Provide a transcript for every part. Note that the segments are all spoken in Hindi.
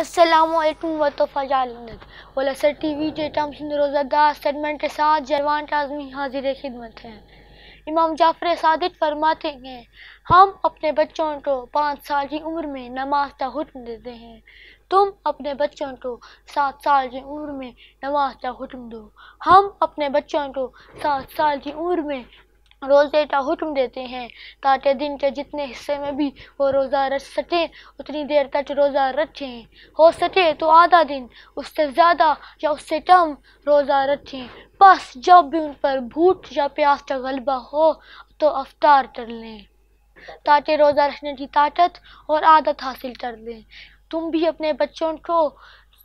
असलकम वतफ़ाजर टी वी टेटम सिंध रोज़ादार सेगमेंट के साथ जरवान आज़मी हाजिर खिदमत है इमाम जाफ़र सादिक फरमाते हैं हम अपने बच्चों को पाँच साल की उम्र में नमाज का हुक्म देते हैं तुम अपने बच्चों को सात साल की उम्र में नमाज का हुक्म दो हम अपने बच्चों को सात साल की उम्र में रोज़े का हुक्म देते हैं ताकि दिन के जितने हिस्से में भी वो रोज़ा रख सकें उतनी देर तक रोज़ा रखें हो सके तो आधा दिन उससे ज़्यादा या उससे कम रोज़ा रखें बस जब भी उन पर भूख या प्यास का गलबा हो तो अफ्तार कर लें ताकि रोज़ा रखने की ताकत और आदत हासिल कर लें तुम भी अपने बच्चों को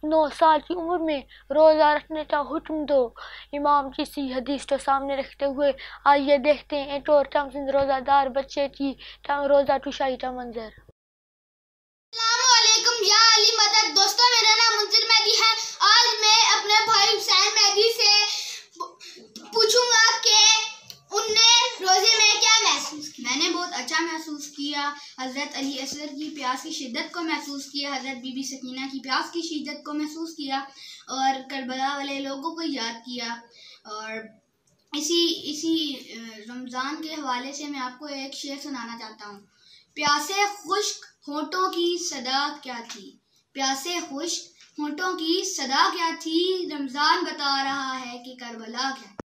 नौ साल की उम्र में रोज़ा रखने का हुक्म दो इमाम किसी हदीस को तो सामने रखते हुए आइए देखते हैं एक और तमसिंद रोज़ादार बच्चे की रोज़ा टुशाई का मंजर महसूस किया मैंने बहुत अच्छा महसूस किया हज़रत अली असर की प्यास की शिद्दत को महसूस किया हज़रत बीबी सकीना की प्यास की शिद्दत को महसूस किया और करबला वाले लोगों को याद किया और इसी इसी रमज़ान के हवाले से मैं आपको एक शेर सुनाना चाहता हूँ प्यासे खुश्क होटों की सदा क्या थी प्यासे खुश्क होटों की सदा क्या थी रमज़ान बता रहा है कि करबला क्या